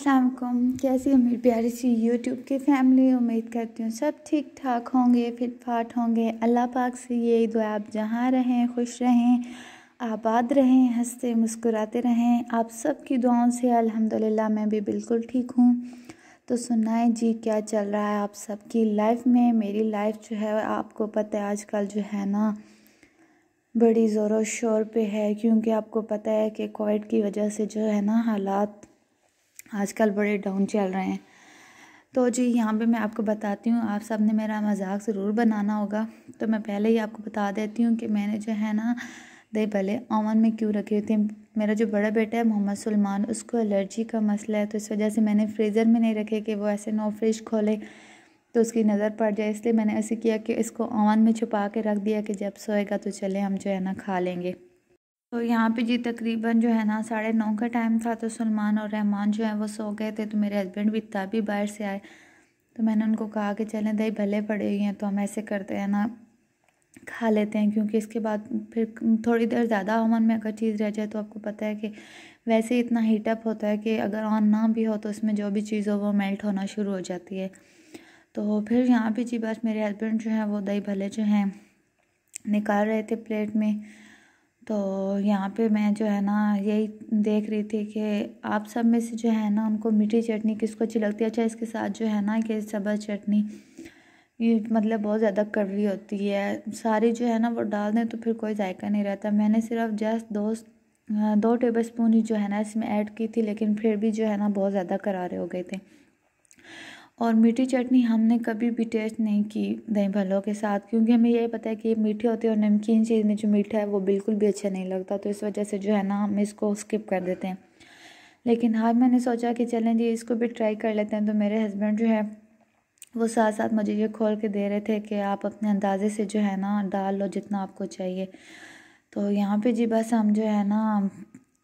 वालेकुम कैसी हैं मेरी प्यारी सी यूट्यूब की फैमिली उम्मीद करती हूँ सब ठीक ठाक होंगे फिट फाट होंगे अल्लाह पाक से ये दुआ आप जहाँ रहें खुश रहें आबाद रहें हंसते मुस्कुराते रहें आप सब की दुआओं से अल्हम्दुलिल्लाह मैं भी बिल्कुल ठीक हूँ तो सुनाए जी क्या चल रहा है आप सबकी लाइफ में मेरी लाइफ जो है आपको पता है आजकल जो है ना बड़ी ज़ोरों शोर पे है क्योंकि आपको पता है कि कोविड की वजह से जो है ना हालात आजकल बड़े डाउन चल रहे हैं तो जी यहाँ पे मैं आपको बताती हूँ आप सब ने मेरा मजाक ज़रूर बनाना होगा तो मैं पहले ही आपको बता देती हूँ कि मैंने जो है ना दही भले ओवन में क्यों रखे हुए थे मेरा जो बड़ा बेटा है मोहम्मद सलमान उसको एलर्जी का मसला है तो इस वजह से मैंने फ्रीज़र में नहीं रखे कि वो ऐसे नो फ्रिज खोले तो उसकी नज़र पड़ जाए इसलिए मैंने ऐसे किया कि इसको ओवन में छुपा के रख दिया कि जब सोएगा तो चले हम जो है ना खा लेंगे तो यहाँ पे जी तकरीबन जो है ना साढ़े नौ का टाइम था तो सलमान और रहमान जो है वो सो गए थे तो मेरे हस्बैंड भी तभी बाहर से आए तो मैंने उनको कहा कि चलें दही भले पड़े हुए हैं तो हम ऐसे करते हैं ना खा लेते हैं क्योंकि इसके बाद फिर थोड़ी देर ज़्यादा ओवन में अगर चीज़ रह जाए तो आपको पता है कि वैसे ही इतना हीटअप होता है कि अगर ऑन ना भी हो तो उसमें जो भी चीज़ हो वो मेल्ट होना शुरू हो जाती है तो फिर यहाँ पे जी बस मेरे हस्बैंड जो हैं वो दही भले जो हैं निकाल रहे थे प्लेट में तो यहाँ पे मैं जो है ना यही देख रही थी कि आप सब में से जो है ना उनको मीठी चटनी किसको अच्छी लगती है अच्छा इसके साथ जो है ना कि सब्ज़ चटनी ये मतलब बहुत ज़्यादा कड़वी होती है सारी जो है ना वो डाल दें तो फिर कोई जायका नहीं रहता मैंने सिर्फ जस्ट दो हाँ, दो टेबल स्पून ही जो है ना इसमें ऐड की थी लेकिन फिर भी जो है ना बहुत ज़्यादा करारे हो गए थे और मीठी चटनी हमने कभी भी टेस्ट नहीं की दही भल्लों के साथ क्योंकि हमें यही पता है कि ये मीठी होती है और नमकीन चीज़ में जो मीठा है वो बिल्कुल भी अच्छा नहीं लगता तो इस वजह से जो है ना हम इसको स्किप कर देते हैं लेकिन हाँ मैंने सोचा कि चलें जी इसको भी ट्राई कर लेते हैं तो मेरे हस्बैंड जो है वो साथ साथ मुझे ये खोल के दे रहे थे कि आप अपने अंदाजे से जो है ना डाल लो जितना आपको चाहिए तो यहाँ पे जी बस हम जो है ना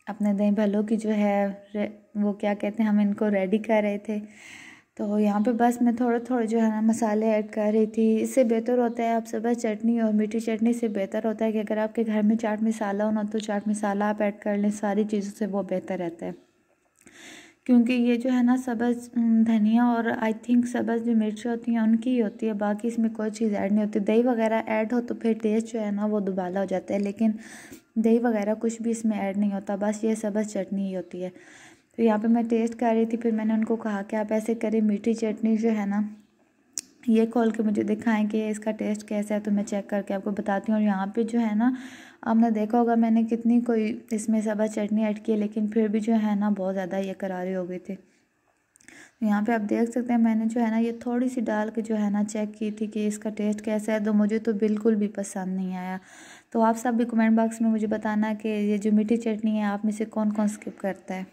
अपने दही भल्लों की जो है वो क्या कहते हैं हम इनको रेडी कर रहे थे तो यहाँ पे बस मैं थोड़ा थोड़ा जो है ना मसाले ऐड कर रही थी इससे बेहतर होता है आप सुबह चटनी और मीठी चटनी से बेहतर होता है कि अगर आपके घर में चाट मसाला हो ना तो चाट मसाला आप ऐड कर लें सारी चीज़ों से वो बेहतर रहता है क्योंकि ये जो है ना सब्ज़ धनिया और आई थिंक सब्ज़ जो मिर्च होती हैं उनकी ही होती है बाकी इसमें कोई चीज़ ऐड नहीं होती दही वगैरह ऐड हो तो फिर टेस्ट जो है ना वो दुबाला हो जाता है लेकिन दही वगैरह कुछ भी इसमें ऐड नहीं होता बस ये सब्ज़ चटनी ही होती है फिर यहाँ पे मैं टेस्ट कर रही थी फिर मैंने उनको कहा कि आप ऐसे करें मीठी चटनी जो है ना ये खोल के मुझे दिखाएं कि इसका टेस्ट कैसा है तो मैं चेक करके आपको बताती हूँ और यहाँ पे जो है ना आपने देखा होगा मैंने कितनी कोई इसमें सभा चटनी ऐड की है लेकिन फिर भी जो है ना बहुत ज़्यादा ये करारी हो गई थी तो यहाँ पे आप देख सकते हैं मैंने जो है ना ये थोड़ी सी डाल के जो है ना चेक की थी कि इसका टेस्ट कैसा है तो मुझे तो बिल्कुल भी पसंद नहीं आया तो आप सब भी कमेंट बॉक्स में मुझे बताना कि ये जो मीठी चटनी है आप में से कौन कौन स्किप करता है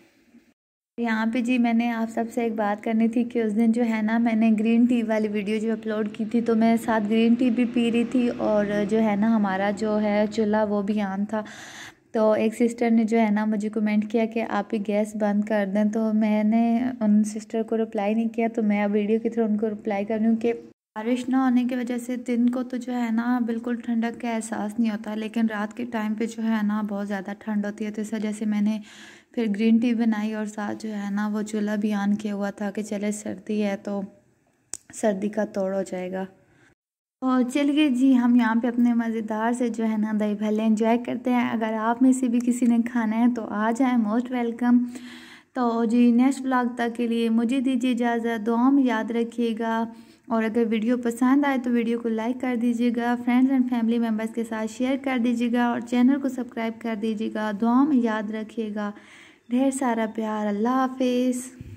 यहाँ पे जी मैंने आप सबसे एक बात करनी थी कि उस दिन जो है ना मैंने ग्रीन टी वाली वीडियो जो अपलोड की थी तो मैं साथ ग्रीन टी भी पी रही थी और जो है ना हमारा जो है चूल्हा वो भी आन था तो एक सिस्टर ने जो है ना मुझे कमेंट किया कि आप ही गैस बंद कर दें तो मैंने उन सिस्टर को रिप्लाई नहीं किया तो मैं अब वीडियो के थ्रू उनको रिप्लाई कर रही हूँ कि बारिश ना होने की वजह से दिन को तो जो है ना बिल्कुल ठंडक का एहसास नहीं होता लेकिन रात के टाइम पे जो है ना बहुत ज़्यादा ठंड होती है तो इस वजह से मैंने फिर ग्रीन टी बनाई और साथ जो है ना वो चूल्हा भी ऑन किया हुआ था कि चले सर्दी है तो सर्दी का तोड़ हो जाएगा और चलिए जी हम यहाँ पे अपने मज़ेदार से जो है ना दही भले इंजॉय करते हैं अगर आप में से भी किसी ने खाना है तो आ जाए मोस्ट वेलकम तो जी नेक्स्ट ब्लॉग तक के लिए मुझे दीजिए इजाज़त दुआ में याद रखिएगा और अगर वीडियो पसंद आए तो वीडियो को लाइक कर दीजिएगा फ्रेंड्स एंड फैमिली मेम्बर्स के साथ शेयर कर दीजिएगा और चैनल को सब्सक्राइब कर दीजिएगा दुआ में याद रखिएगा ढेर सारा प्यार अल्लाह हाफिज़